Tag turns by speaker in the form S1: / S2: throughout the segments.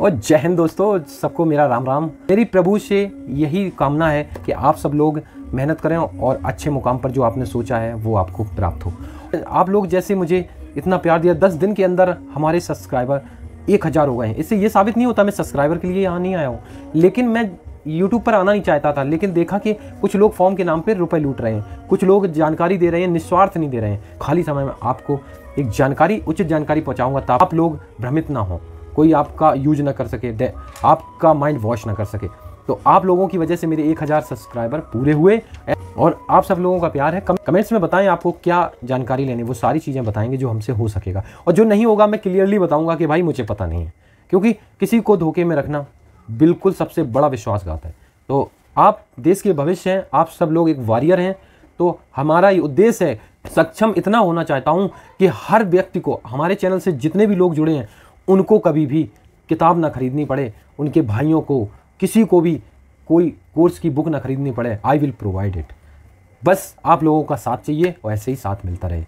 S1: और जय हिंद दोस्तों सबको मेरा राम राम मेरी प्रभु से यही कामना है कि आप सब लोग मेहनत करें और अच्छे मुकाम पर जो आपने सोचा है वो आपको प्राप्त हो आप लोग जैसे मुझे इतना प्यार दिया दस दिन के अंदर हमारे सब्सक्राइबर एक हज़ार हो गए हैं इससे ये साबित नहीं होता मैं सब्सक्राइबर के लिए यहाँ नहीं आया हूँ लेकिन मैं यूट्यूब पर आना नहीं चाहता था लेकिन देखा कि कुछ लोग फॉर्म के नाम पर रुपए लूट रहे हैं कुछ लोग जानकारी दे रहे हैं निस्वार्थ नहीं दे रहे हैं खाली समय में आपको एक जानकारी उचित जानकारी पहुँचाऊँगा ताकि आप लोग भ्रमित ना हों कोई आपका यूज ना कर सके आपका माइंड वॉश ना कर सके तो आप लोगों की वजह से मेरे 1000 सब्सक्राइबर पूरे हुए और आप सब लोगों का प्यार है कमेंट्स में बताएं आपको क्या जानकारी लेनी वो सारी चीज़ें बताएंगे जो हमसे हो सकेगा और जो नहीं होगा मैं क्लियरली बताऊंगा कि भाई मुझे पता नहीं है क्योंकि किसी को धोखे में रखना बिल्कुल सबसे बड़ा विश्वासघात है तो आप देश के भविष्य हैं आप सब लोग एक वॉरियर हैं तो हमारा ये उद्देश्य है सक्षम इतना होना चाहता हूँ कि हर व्यक्ति को हमारे चैनल से जितने भी लोग जुड़े हैं उनको कभी भी किताब ना खरीदनी पड़े उनके भाइयों को किसी को भी कोई कोर्स की बुक ना खरीदनी पड़े आई विल प्रोवाइड इट बस आप लोगों का साथ चाहिए और ऐसे ही साथ मिलता रहे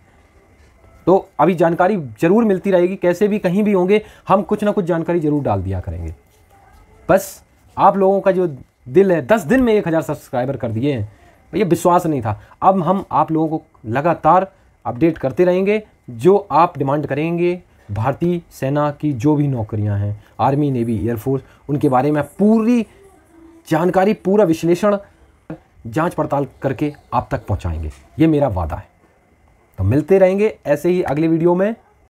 S1: तो अभी जानकारी ज़रूर मिलती रहेगी कैसे भी कहीं भी होंगे हम कुछ ना कुछ जानकारी ज़रूर डाल दिया करेंगे बस आप लोगों का जो दिल है दस दिन में एक हज़ार सब्सक्राइबर कर दिए हैं भैया विश्वास नहीं था अब हम आप लोगों को लगातार अपडेट करते रहेंगे जो आप डिमांड करेंगे भारतीय सेना की जो भी नौकरियां हैं आर्मी नेवी एयरफोर्स उनके बारे में पूरी जानकारी पूरा विश्लेषण जांच पड़ताल करके आप तक पहुंचाएंगे ये मेरा वादा है तो मिलते रहेंगे ऐसे ही अगले वीडियो में